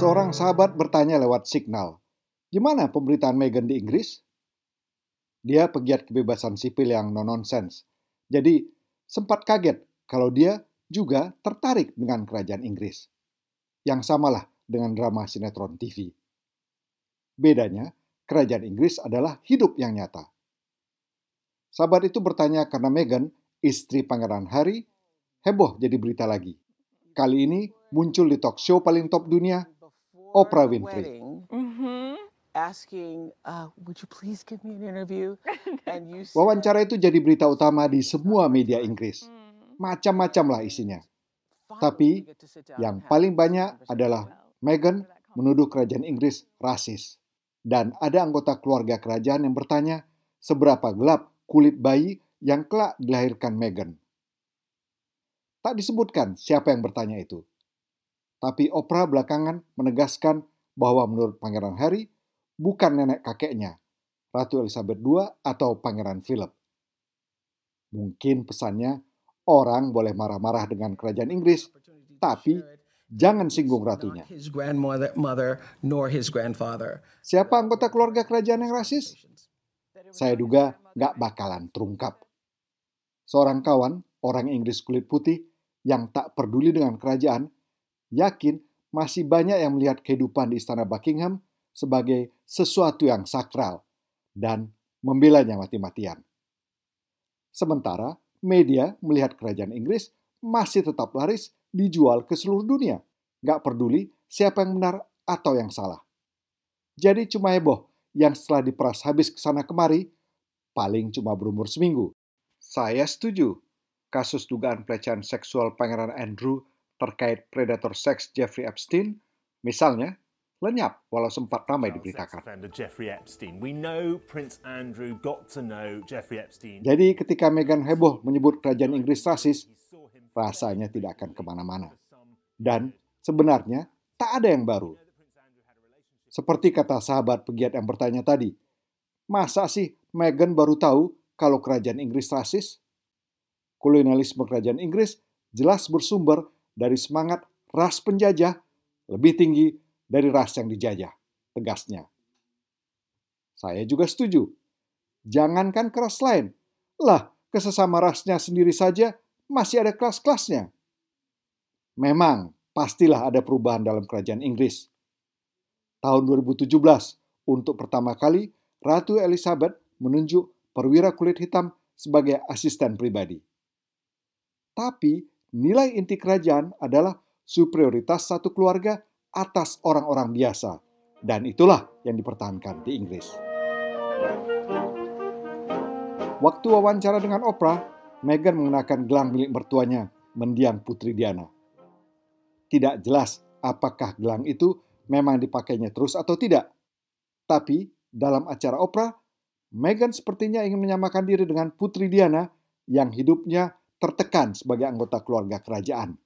Seorang sahabat bertanya lewat signal, gimana pemberitaan Meghan di Inggris? Dia pegiat kebebasan sipil yang non-nonsense. Jadi, sempat kaget kalau dia juga tertarik dengan kerajaan Inggris. Yang samalah dengan drama sinetron TV. Bedanya, kerajaan Inggris adalah hidup yang nyata. Sahabat itu bertanya karena Meghan, istri Pangeran Harry, heboh jadi berita lagi. Kali ini muncul di talk show paling top dunia Oprah Winfrey. Mm-hmm. Uh, Wawancara itu jadi berita utama di semua media Inggris. Mm-hmm. Macam-macam lah isinya. Tapi yang paling banyak adalah Meghan menuduh kerajaan Inggris rasis. Dan ada anggota keluarga kerajaan yang bertanya, seberapa gelap kulit bayi yang kelak dilahirkan Meghan? Tak disebutkan siapa yang bertanya itu. Tapi Oprah belakangan menegaskan bahwa menurut Pangeran Harry, bukan nenek kakeknya, Ratu Elizabeth II atau Pangeran Philip. Mungkin pesannya, orang boleh marah-marah dengan kerajaan Inggris, tapi jangan singgung ratunya. Siapa anggota keluarga kerajaan yang rasis? Saya duga nggak bakalan terungkap. Seorang kawan, orang Inggris kulit putih, yang tak peduli dengan kerajaan, yakin masih banyak yang melihat kehidupan di Istana Buckingham sebagai sesuatu yang sakral dan membelanya mati-matian. Sementara media melihat kerajaan Inggris masih tetap laris dijual ke seluruh dunia. Nggak peduli siapa yang benar atau yang salah. Jadi cuma heboh yang setelah diperas habis ke sana kemari, paling cuma berumur seminggu. Saya setuju. Kasus dugaan pelecehan seksual Pangeran Andrew terkait predator seks Jeffrey Epstein, misalnya, lenyap walau sempat ramai diberitakan. Jadi ketika Meghan heboh menyebut kerajaan Inggris rasis, rasanya tidak akan kemana-mana. Dan sebenarnya tak ada yang baru. Seperti kata sahabat pegiat yang bertanya tadi, masa sih Meghan baru tahu kalau kerajaan Inggris rasis? Kolonialisme kerajaan Inggris jelas bersumber dari semangat ras penjajah lebih tinggi dari ras yang dijajah, tegasnya. Saya juga setuju. Jangankan keras lain. Lah, kesesama rasnya sendiri saja masih ada kelas-kelasnya. Memang, pastilah ada perubahan dalam kerajaan Inggris. Tahun 2017, untuk pertama kali, Ratu Elizabeth menunjuk perwira kulit hitam sebagai asisten pribadi. Tapi nilai inti kerajaan adalah superioritas satu keluarga atas orang-orang biasa. Dan itulah yang dipertahankan di Inggris. Waktu wawancara dengan Oprah, Meghan mengenakan gelang milik mertuanya, mendiang putri Diana. Tidak jelas apakah gelang itu memang dipakainya terus atau tidak. Tapi dalam acara Oprah, Meghan sepertinya ingin menyamakan diri dengan putri Diana yang hidupnya tertekan sebagai anggota keluarga kerajaan.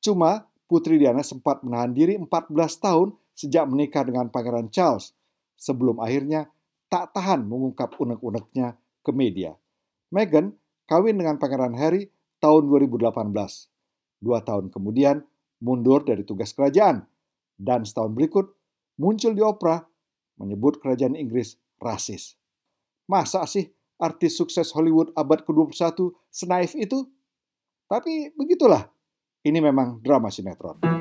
Cuma, Putri Diana sempat menahan diri 14 tahun sejak menikah dengan Pangeran Charles, sebelum akhirnya tak tahan mengungkap unek-uneknya ke media. Meghan kawin dengan Pangeran Harry tahun 2018. Dua tahun kemudian, mundur dari tugas kerajaan. Dan setahun berikut, muncul di opera menyebut kerajaan Inggris rasis. Masa sih artis sukses Hollywood abad ke-21 senaif itu? Tapi begitulah, ini memang drama sinetron.